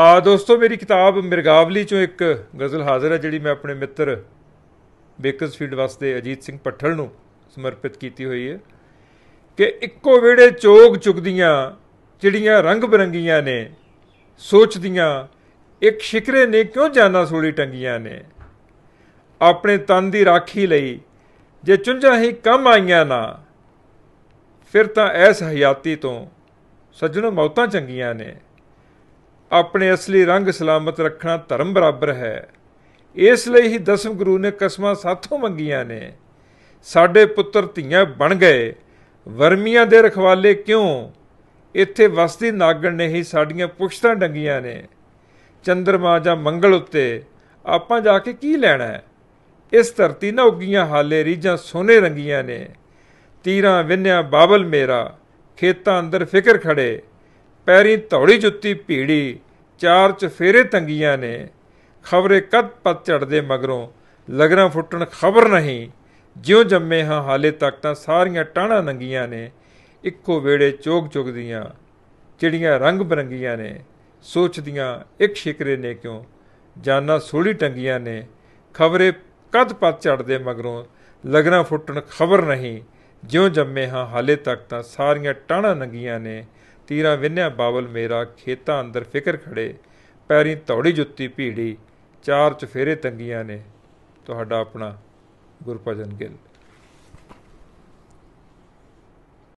ਆ ਦੋਸਤੋ ਮੇਰੀ ਕਿਤਾਬ ਮਿਰਗਾਵਲੀ ਚੋਂ ਇੱਕ ਗਜ਼ਲ ਹਾਜ਼ਰ ਹੈ ਜਿਹੜੀ ਮੈਂ ਆਪਣੇ ਮਿੱਤਰ ਫੀਲਡ ਵਾਸਤੇ ਅਜੀਤ ਸਿੰਘ ਪੱਠਲ ਨੂੰ ਸਮਰਪਿਤ ਕੀਤੀ ਹੋਈ ਹੈ ਕਿ ਇੱਕੋ ਵੇੜੇ ਚੋਗ ਚੁਗਦੀਆਂ ਜਿਹੜੀਆਂ ਰੰਗ ਬਰੰਗੀਆਂ ਨੇ ਸੋਚਦੀਆਂ ਇੱਕ ਸ਼ਿਕਰੇ ਨੇ ਕਿਉਂ ਜਾਨਾ ਸੋਲੀ ਟੰਗੀਆਂ ਨੇ ਆਪਣੇ ਤਨ ਦੀ ਰਾਖੀ ਲਈ ਜੇ ਚੁੰਝਾਂ ਹੀ ਕੰਮ ਆਈਆਂ ਨਾ ਫਿਰ ਤਾਂ ਐਸ ਹਯਾਤੀ ਤੋਂ ਸੱਜਣੋ ਮੌਤਾਂ ਚੰਗੀਆਂ ਨੇ ਆਪਣੇ ਅਸਲੀ ਰੰਗ ਸਲਾਮਤ ਰੱਖਣਾ ਧਰਮ ਬਰਾਬਰ ਹੈ ਇਸ ਲਈ ਹੀ ਦਸਮ ਗੁਰੂ ਨੇ ਕਸਮਾਂ ਸਾਥੋਂ ਮੰਗੀਆਂ ਨੇ ਸਾਡੇ ਪੁੱਤਰ ਧੀਆਂ ਬਣ ਗਏ ਵਰਮੀਆਂ ਦੇ ਰਖਵਾਲੇ ਕਿਉਂ ਇੱਥੇ ਵਸਦੀ ਨਾਗਣ ਨੇ ਹੀ ਸਾਡੀਆਂ ਪੁਸ਼ਤਾਂ ਡੰਗੀਆਂ ਨੇ ਚੰਦਰਮਾ ਜਾਂ ਮੰਗਲ ਉੱਤੇ ਆਪਾਂ ਜਾ ਕੇ ਕੀ ਲੈਣਾ ਹੈ ਇਸ ਧਰਤੀ ਨਾ ਉੱਗੀਆਂ ਹਾਲੇ ਰੀਜਾਂ ਸੋਨੇ ਰੰਗੀਆਂ ਨੇ ਤੀਰਾਂ ਵਿੰਨਿਆ ਬਾਬਲ ਮੇਰਾ ਖੇਤਾਂ ਅੰਦਰ ਫਿਕਰ ਖੜੇ ਪੈਰੀ ਧੌੜੀ ਜੁੱਤੀ ਭੀੜੀ ਚਾਰ ਚਫੇਰੇ ਤੰਗੀਆਂ ਨੇ ਖਬਰੇ ਕਦ ਪਤ ਚੜਦੇ ਮਗਰੋਂ ਲਗਰਾਂ ਫੁੱਟਣ ਖਬਰ ਨਹੀਂ ਜਿਉਂ ਜੰਮੇ ਹਾਂ ਹਾਲੇ ਤੱਕ ਤਾਂ ਸਾਰੀਆਂ ਟਾਣਾ ਨੰਗੀਆਂ ਨੇ ਇੱਕੋ ਵੇੜੇ ਚੋਗ ਚੁਗਦੀਆਂ ਚਿੜੀਆਂ ਰੰਗ ਬਰੰਗੀਆਂ ਨੇ ਸੋਚਦੀਆਂ ਇੱਕ ਸ਼ਿਕਰੇ ਨੇ ਕਿਉਂ ਜਾਨਾਂ ਸੋਲੀ ਟੰਗੀਆਂ ਨੇ ਖਬਰੇ ਕਦ ਪਤ ਚੜਦੇ ਮਗਰੋਂ ਲਗਰਾਂ ਫੁੱਟਣ ਖਬਰ ਨਹੀਂ ਜਿਉਂ ਜੰਮੇ ਹਾਂ ਹਾਲੇ ਤੱਕ ਤਾਂ ਸਾਰੀਆਂ ਟਾਣਾ ਨੰਗੀਆਂ ਨੇ ਤੀਰਾ ਵਿੰਨਿਆ ਬਾਵਲ ਮੇਰਾ ਖੇਤਾਂ ਅੰਦਰ ਫਿਕਰ ਖੜੇ ਪੈਰੀ ਤੌੜੀ ਜੁੱਤੀ ਭੀੜੀ ਚਾਰ ਚਫੇਰੇ ਤੰਗੀਆਂ ਨੇ ਤੁਹਾਡਾ ਆਪਣਾ ਗੁਰਪਜਨ ਗਿੱਲ